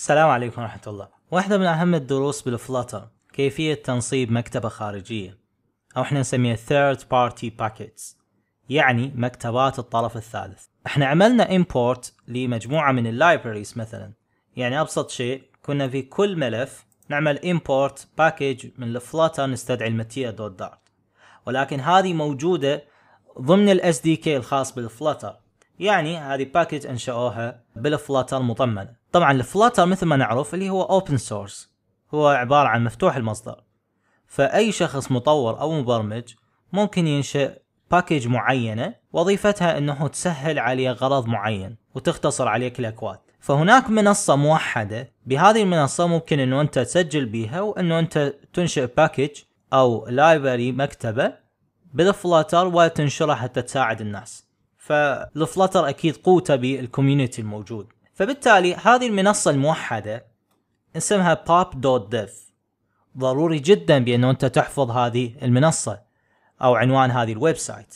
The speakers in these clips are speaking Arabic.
السلام عليكم ورحمة الله واحدة من أهم الدروس بالفلاتر كيفية تنصيب مكتبة خارجية أو احنا نسميها third party packets يعني مكتبات الطرف الثالث احنا عملنا import لمجموعة من اللايبراريز مثلا يعني أبسط شيء كنا في كل ملف نعمل import package من الفلاتر نستدعي المتية دوت دارت ولكن هذه موجودة ضمن ال SDK الخاص بالفلاتر يعني هذه باكج انشأوها بالفلاتر مطمنة طبعا الفلاتر مثل ما نعرف اللي هو اوبن سورس هو عبارة عن مفتوح المصدر فأي شخص مطور أو مبرمج ممكن ينشئ باكج معينة وظيفتها أنه تسهل عليه غرض معين وتختصر عليك الأكواد فهناك منصة موحدة بهذه المنصة ممكن أنه أنت تسجل بها وأنه أنت تنشئ باكج أو لايبرري مكتبة بالفلاتر وتنشرها حتى تساعد الناس فالفلاتر أكيد قوته بالكوميونيتي الموجود فبالتالي هذه المنصة الموحدة اسمها pop.dev ضروري جدا بانه انت تحفظ هذه المنصة او عنوان هذه الويب سايت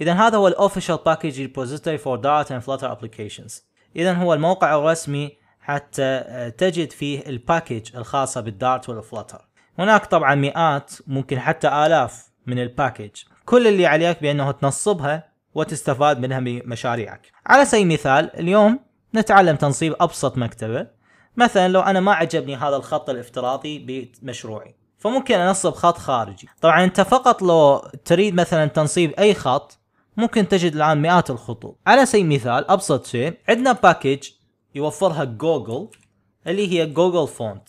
اذا هذا هو الاوفيشال باكج ريبوزيتوري فور دارت اند فلتر ابلكيشنز اذا هو الموقع الرسمي حتى آه، تجد فيه الباكج الخاصة بالدارت والفلتر هناك طبعا مئات ممكن حتى آلاف من الباكج كل اللي عليك بأنه تنصبها وتستفاد منها بمشاريعك على سبيل المثال اليوم نتعلم تنصيب ابسط مكتبه مثلا لو انا ما عجبني هذا الخط الافتراضي بمشروعي فممكن انصب خط خارجي طبعا انت فقط لو تريد مثلا تنصيب اي خط ممكن تجد الان مئات الخطوط على سبيل المثال ابسط شيء عندنا باكج يوفرها جوجل اللي هي جوجل فونت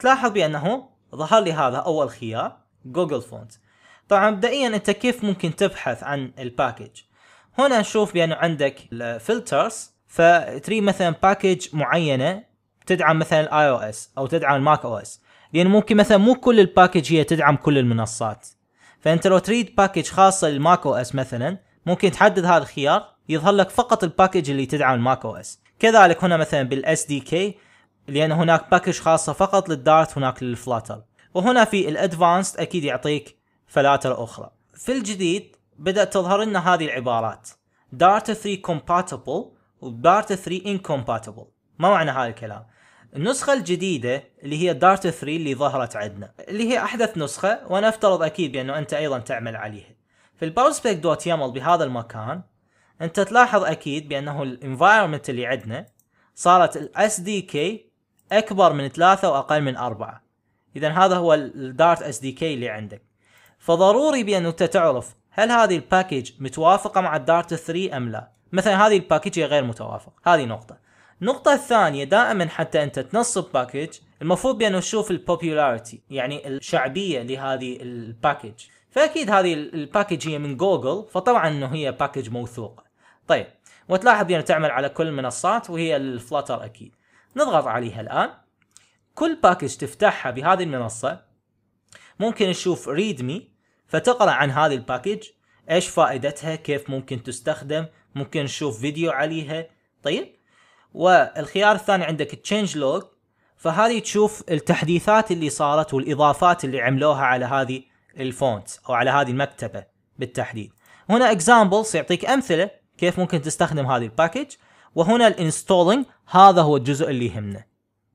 تلاحظ بانه ظهر لي هذا اول خيار جوجل فونت طبعا مبدئيا انت كيف ممكن تبحث عن الباكج هنا نشوف بانه عندك الفلترز فتري مثلا باكج معينه تدعم مثلا الاي او اس او تدعم الماك او اس لان ممكن مثلا مو كل الباكج هي تدعم كل المنصات فانت لو تريد باكج خاصه للماك او اس مثلا ممكن تحدد هذا الخيار يظهر لك فقط الباكج اللي تدعم الماك او اس كذلك هنا مثلا بالاس دي كي لان هناك باكج خاصه فقط للدارت هناك للفلاتر وهنا في الادفانسد اكيد يعطيك فلاتر اخرى في الجديد بدات تظهر لنا هذه العبارات دارت 3 compatible ودارت 3 انكومباتبل ما معنى هذا الكلام النسخة الجديدة اللي هي دارت 3 اللي ظهرت عندنا اللي هي أحدث نسخة وأنا أفترض أكيد بأنه أنت أيضا تعمل عليها في الباوسبيك دوت يامل بهذا المكان أنت تلاحظ أكيد بأنه الانفايرمنت اللي عندنا صارت الاس دي كي أكبر من ثلاثة وأقل من أربعة إذا هذا هو الدارت اس دي كي اللي عندك فضروري بأنه أنت تعرف هل هذه الباكيج متوافقة مع الدارت 3 أم لا مثلا هذه الباكيج هي غير متوافق هذه نقطه النقطة الثانية دائما حتى انت تنصب باكيج المفروض بانه تشوف البوبيولاريتي يعني الشعبية لهذه الباكيج فاكيد هذه الباكيج هي من جوجل فطبعا انه هي باكيج موثوقة طيب وتلاحظ بانه تعمل على كل المنصات وهي الفلاتر اكيد نضغط عليها الان كل باكيج تفتحها بهذه المنصة ممكن تشوف ريدمي فتقرا عن هذه الباكيج ايش فائدتها كيف ممكن تستخدم ممكن نشوف فيديو عليها طيب والخيار الثاني عندك تشينج لوج فهذه تشوف التحديثات اللي صارت والاضافات اللي عملوها على هذه الفونت او على هذه المكتبه بالتحديد هنا اكزامبلز يعطيك امثله كيف ممكن تستخدم هذه الباكج وهنا الانستولينج هذا هو الجزء اللي يهمنا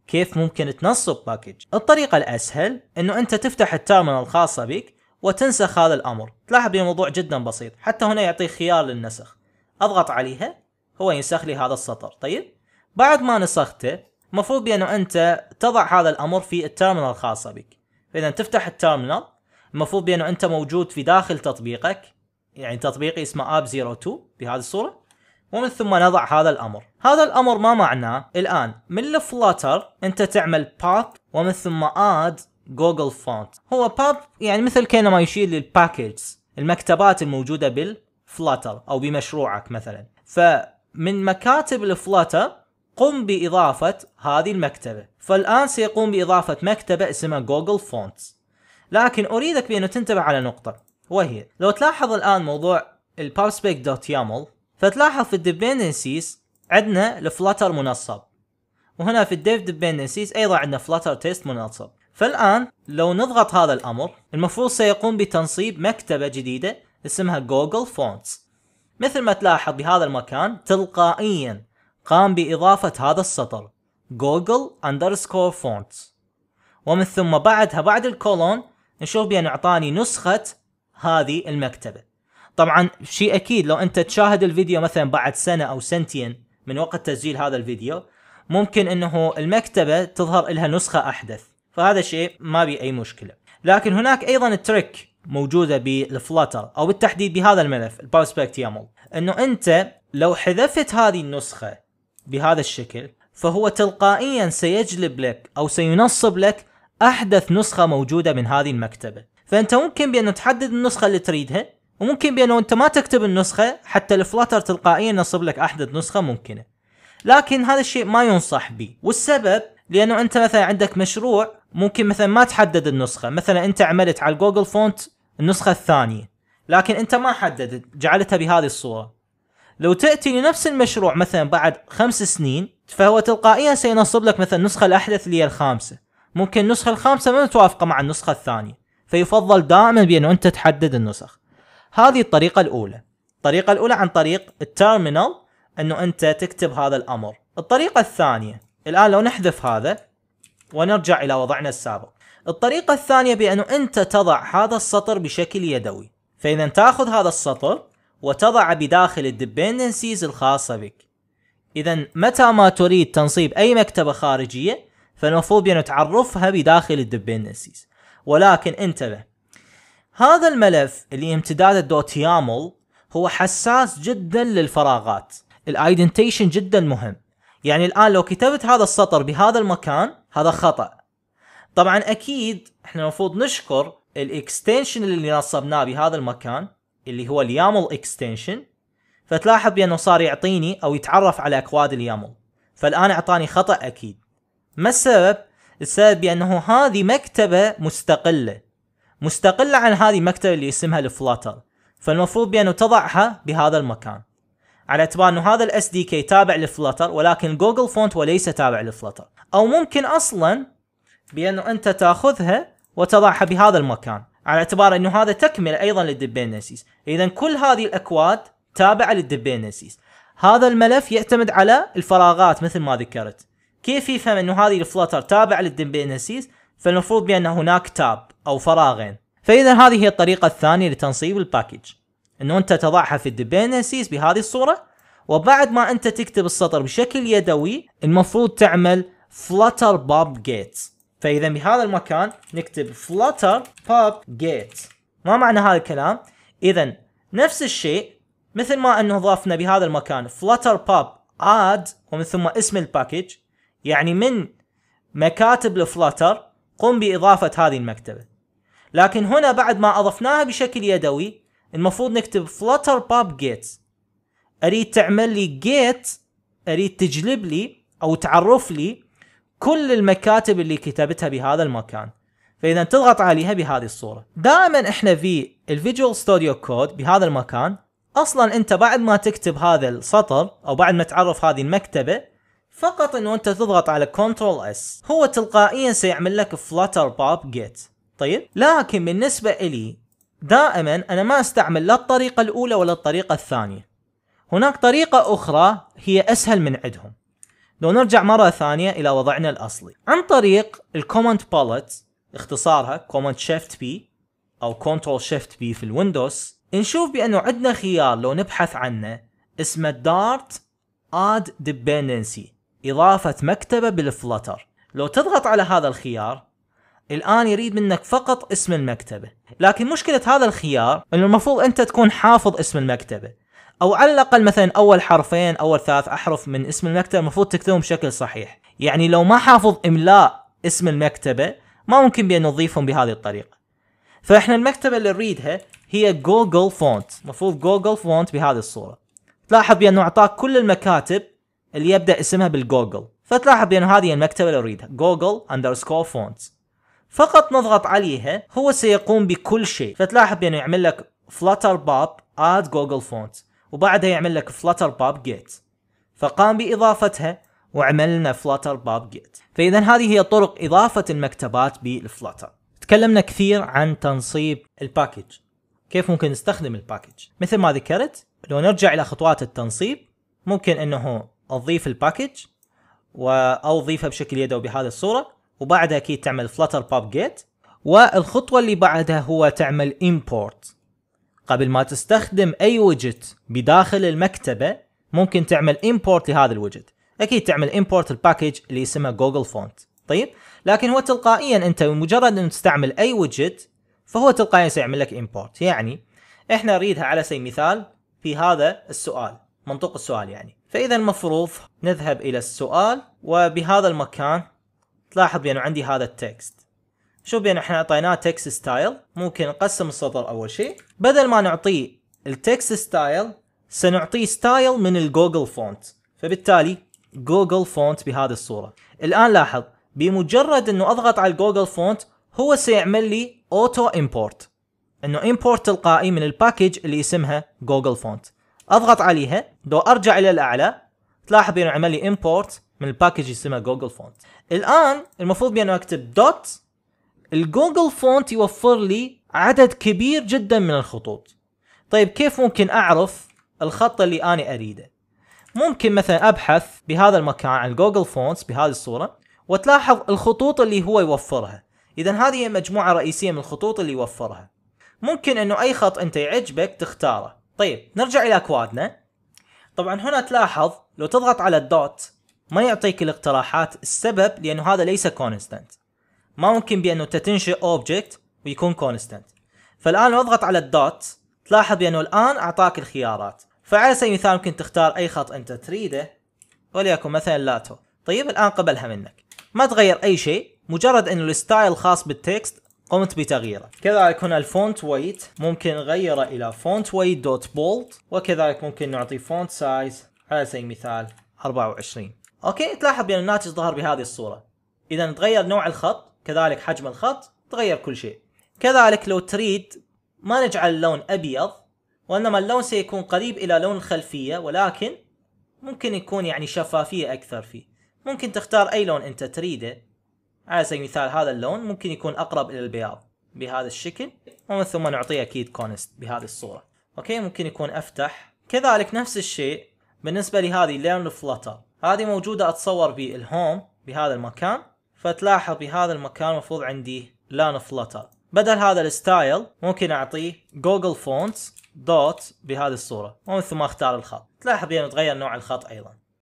كيف ممكن تنصب باكج الطريقه الاسهل انه انت تفتح التيرمينال الخاصه بك وتنسخ هذا الامر تلاحظ الموضوع جدا بسيط حتى هنا يعطيك خيار للنسخ اضغط عليها هو ينسخ لي هذا السطر طيب بعد ما نسخته مفروض بانه انت تضع هذا الامر في التيرمينال الخاصه بك فاذا تفتح التيرمينال المفروض بانه انت موجود في داخل تطبيقك يعني تطبيقي اسمه اب 02 بهذه الصوره ومن ثم نضع هذا الامر هذا الامر ما معناه الان من الفلاتر انت تعمل باب ومن ثم اد جوجل فونت هو باب يعني مثل كانه ما يشيل للباكج المكتبات الموجوده بال فلاتر او بمشروعك مثلا فمن مكاتب الفلاتر قم باضافه هذه المكتبه فالان سيقوم باضافه مكتبه اسمها جوجل فونتس لكن اريدك بانه تنتبه على نقطه وهي لو تلاحظ الان موضوع البارسبيك دوت يامل فتلاحظ في الديبندنسيز عندنا الفلاتر منصب وهنا في الديف ديبندنسيز ايضا عندنا فلاتر تيست منصب فالان لو نضغط هذا الامر المفروض سيقوم بتنصيب مكتبه جديده اسمها جوجل فونتس مثل ما تلاحظ بهذا المكان تلقائيا قام بإضافة هذا السطر جوجل اندرسكور فونتس ومن ثم بعدها بعد الكولون نشوف بأن أعطاني نسخة هذه المكتبة طبعا شيء أكيد لو أنت تشاهد الفيديو مثلا بعد سنة أو سنتين من وقت تسجيل هذا الفيديو ممكن أنه المكتبة تظهر لها نسخة أحدث فهذا شيء ما بي أي مشكلة لكن هناك أيضا تريك موجوده بالفلاتر او بالتحديد بهذا الملف البرسبكت يامل انه انت لو حذفت هذه النسخه بهذا الشكل فهو تلقائيا سيجلب لك او سينصب لك احدث نسخه موجوده من هذه المكتبه فانت ممكن بانه تحدد النسخه اللي تريدها وممكن بانه انت ما تكتب النسخه حتى الفلاتر تلقائيا ينصب لك احدث نسخه ممكنه لكن هذا الشيء ما ينصح به والسبب لانه انت مثلا عندك مشروع ممكن مثلا ما تحدد النسخه مثلا انت عملت على جوجل فونت النسخه الثانيه لكن انت ما حددت جعلتها بهذه الصوره لو تاتي لنفس المشروع مثلا بعد خمس سنين فهو تلقائيا سينصب لك مثلا النسخه الاحدث اللي هي الخامسه ممكن النسخه الخامسه ما متوافقه مع النسخه الثانيه فيفضل دائما بانه انت تحدد النسخ هذه الطريقه الاولى الطريقه الاولى عن طريق التيرمينال انه انت تكتب هذا الامر الطريقه الثانيه الان لو نحذف هذا ونرجع الى وضعنا السابق الطريقة الثانية بانه انت تضع هذا السطر بشكل يدوي فاذا تاخذ هذا السطر وتضعه بداخل الديبندنسيز الخاصة بك اذا متى ما تريد تنصيب اي مكتبة خارجية فالمفروض بانه تعرفها بداخل الديبندنسيز ولكن انتبه هذا الملف اللي امتداد الدوت يامل هو حساس جدا للفراغات الايدنتيشن جدا مهم يعني الان لو كتبت هذا السطر بهذا المكان هذا خطا طبعا اكيد احنا المفروض نشكر الاكستنشن اللي نصبناه بهذا المكان اللي هو اليامل اكستنشن فتلاحظ بانه صار يعطيني او يتعرف على اكواد اليامل فالان اعطاني خطا اكيد ما السبب السبب بانه هذه مكتبه مستقله مستقله عن هذه المكتبه اللي اسمها الفلاتر فالمفروض بانه تضعها بهذا المكان على اعتبار انه هذا الاس دي كي تابع لفلتر ولكن جوجل فونت وليس تابع لفلتر او ممكن اصلا بانه انت تاخذها وتضعها بهذا المكان على اعتبار انه هذا تكمله ايضا للديبندنسيز اذا كل هذه الاكواد تابعه للديبندنسيز هذا الملف يعتمد على الفراغات مثل ما ذكرت كيف يفهم انه هذه الفلتر تابعه للديبندنسيز فالمفروض بان هناك تاب او فراغين فاذا هذه هي الطريقه الثانيه لتنصيب الباكج انه انت تضعها في الديبندنسيز بهذه الصوره وبعد ما انت تكتب السطر بشكل يدوي المفروض تعمل فلتر باب جيت فاذا بهذا المكان نكتب فلتر باب جيت ما معنى هذا الكلام اذا نفس الشيء مثل ما انه ضافنا بهذا المكان فلتر باب اد ومن ثم اسم الباكج يعني من مكاتب الفلتر قم باضافه هذه المكتبه لكن هنا بعد ما اضفناها بشكل يدوي المفروض نكتب فلتر باب جيت اريد تعمل لي جيت اريد تجلب لي او تعرف لي كل المكاتب اللي كتبتها بهذا المكان فاذا تضغط عليها بهذه الصوره دائما احنا في الفيجوال ستوديو كود بهذا المكان اصلا انت بعد ما تكتب هذا السطر او بعد ما تعرف هذه المكتبه فقط انه انت تضغط على كنترول اس هو تلقائيا سيعمل لك فلتر باب جيت طيب لكن بالنسبه الي دائما انا ما استعمل لا الطريقه الاولى ولا الطريقه الثانيه هناك طريقه اخرى هي اسهل من عندهم لو نرجع مره ثانيه الى وضعنا الاصلي عن طريق الكومنت باليت اختصارها كوماند شيفت بي او كنترول شيفت بي في الويندوز نشوف بانه عندنا خيار لو نبحث عنه اسمه دارت اد ديبندنسي اضافه مكتبه بالفلتر لو تضغط على هذا الخيار الان يريد منك فقط اسم المكتبه لكن مشكله هذا الخيار انه المفروض انت تكون حافظ اسم المكتبه او على الاقل مثلا اول حرفين اول ثلاث احرف من اسم المكتبه المفروض تكتبهم بشكل صحيح يعني لو ما حافظ املاء اسم المكتبه ما ممكن بان نضيفهم بهذه الطريقه فاحنا المكتبه اللي نريدها هي جوجل فونت المفروض جوجل فونت بهذه الصوره تلاحظ بانه اعطاك كل المكاتب اللي يبدا اسمها بالجوجل فتلاحظ بانه هذه المكتبه اللي اريدها جوجل اندرسكور فونت فقط نضغط عليها هو سيقوم بكل شيء فتلاحظ بانه يعمل لك فلتر باب اد جوجل فونت وبعدها يعمل لك فلتر باب جيت فقام باضافتها وعملنا فلتر باب جيت فاذا هذه هي طرق اضافه المكتبات بالفلتر تكلمنا كثير عن تنصيب الباكج كيف ممكن نستخدم الباكج مثل ما ذكرت لو نرجع الى خطوات التنصيب ممكن انه اضيف الباكج او بشكل يدوي بهذه الصوره وبعدها اكيد تعمل فلتر باب جيت والخطوه اللي بعدها هو تعمل امبورت قبل ما تستخدم اي وجت بداخل المكتبه ممكن تعمل امبورت لهذا الوجت اكيد تعمل امبورت الباكج اللي اسمه جوجل فونت طيب لكن هو تلقائيا انت بمجرد ان تستعمل اي وجت فهو تلقائيا سيعمل لك امبورت يعني احنا نريدها على سبيل المثال في هذا السؤال منطوق السؤال يعني فاذا المفروض نذهب الى السؤال وبهذا المكان تلاحظ بانه عندي هذا التكست شوف بانه احنا اعطيناه تكست ستايل ممكن نقسم السطر اول شيء بدل ما نعطيه التكست ستايل سنعطيه ستايل من الجوجل فونت فبالتالي جوجل فونت بهذه الصوره الان لاحظ بمجرد انه اضغط على الجوجل فونت هو سيعمل لي اوتو امبورت انه امبورت تلقائي من الباكج اللي اسمها جوجل فونت اضغط عليها لو ارجع الى الاعلى تلاحظ انه عمل لي امبورت من الباكج اسمها جوجل فونت الان المفروض بانه اكتب دوت الجوجل فونت يوفر لي عدد كبير جدا من الخطوط طيب كيف ممكن اعرف الخط اللي انا اريده ممكن مثلا ابحث بهذا المكان عن جوجل فونتس بهذه الصوره وتلاحظ الخطوط اللي هو يوفرها اذا هذه هي مجموعه رئيسيه من الخطوط اللي يوفرها ممكن انه اي خط انت يعجبك تختاره طيب نرجع الى اكوادنا طبعا هنا تلاحظ لو تضغط على الدوت ما يعطيك الاقتراحات السبب لانه هذا ليس كونستنت ما ممكن بانه تتنشئ تنشئ اوبجكت ويكون كونستنت فالان اضغط على الدوت تلاحظ بانه الان اعطاك الخيارات فعلى سبيل المثال ممكن تختار اي خط انت تريده وليكن مثلا لاتو طيب الان قبلها منك ما تغير اي شيء مجرد انه الستايل الخاص بالتكست قمت بتغييره كذلك هنا الفونت ويت ممكن نغيره الى فونت ويت دوت بولد وكذلك ممكن نعطي فونت سايز على سبيل المثال 24 اوكي تلاحظ بان الناتج ظهر بهذه الصوره اذا تغير نوع الخط كذلك حجم الخط تغير كل شيء كذلك لو تريد ما نجعل اللون ابيض وانما اللون سيكون قريب الى لون الخلفيه ولكن ممكن يكون يعني شفافيه اكثر فيه ممكن تختار اي لون انت تريده على سبيل المثال هذا اللون ممكن يكون اقرب الى البياض بهذا الشكل ومن ثم نعطيه اكيد كونست بهذه الصوره اوكي ممكن يكون افتح كذلك نفس الشيء بالنسبه لهذه ليرن فلتر هذه موجوده اتصور بالهوم بهذا المكان فتلاحظ بهذا المكان المفروض عندي لان فلتر بدل هذا الستايل ممكن اعطيه جوجل فونتس دوت بهذه الصوره ومن ثم اختار الخط تلاحظ بانه تغير نوع الخط ايضا